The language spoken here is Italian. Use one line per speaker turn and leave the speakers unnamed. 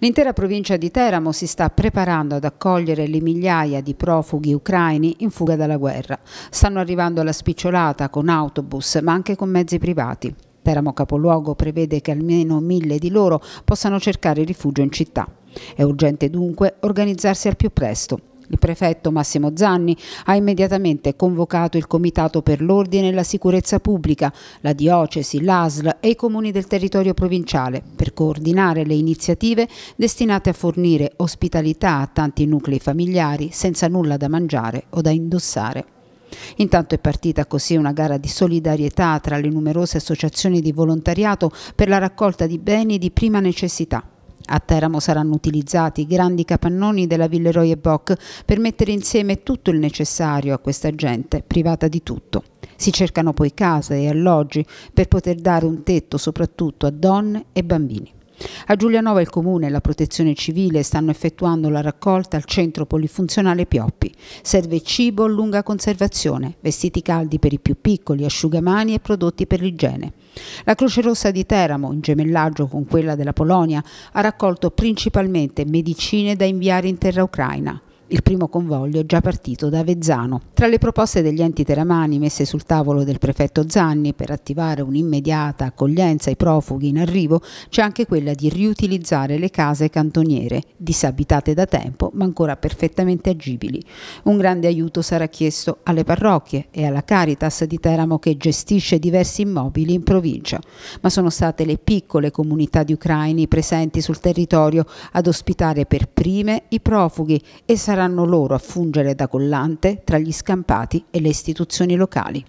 L'intera provincia di Teramo si sta preparando ad accogliere le migliaia di profughi ucraini in fuga dalla guerra. Stanno arrivando alla spicciolata con autobus ma anche con mezzi privati. Teramo Capoluogo prevede che almeno mille di loro possano cercare rifugio in città. È urgente dunque organizzarsi al più presto. Il prefetto Massimo Zanni ha immediatamente convocato il Comitato per l'Ordine e la Sicurezza Pubblica, la Diocesi, l'ASL e i comuni del territorio provinciale per coordinare le iniziative destinate a fornire ospitalità a tanti nuclei familiari senza nulla da mangiare o da indossare. Intanto è partita così una gara di solidarietà tra le numerose associazioni di volontariato per la raccolta di beni di prima necessità. A Teramo saranno utilizzati i grandi capannoni della Villeroy e Boc per mettere insieme tutto il necessario a questa gente privata di tutto. Si cercano poi case e alloggi per poter dare un tetto soprattutto a donne e bambini. A Giulianova il Comune e la Protezione Civile stanno effettuando la raccolta al centro polifunzionale Pioppi. Serve cibo a lunga conservazione, vestiti caldi per i più piccoli, asciugamani e prodotti per l'igiene. La Croce Rossa di Teramo, in gemellaggio con quella della Polonia, ha raccolto principalmente medicine da inviare in terra ucraina il primo convoglio già partito da Avezzano. Tra le proposte degli enti teramani messe sul tavolo del prefetto Zanni per attivare un'immediata accoglienza ai profughi in arrivo c'è anche quella di riutilizzare le case cantoniere, disabitate da tempo ma ancora perfettamente agibili. Un grande aiuto sarà chiesto alle parrocchie e alla Caritas di Teramo che gestisce diversi immobili in provincia, ma sono state le piccole comunità di ucraini presenti sul territorio ad ospitare per prime i profughi e sarà saranno loro a fungere da collante tra gli scampati e le istituzioni locali.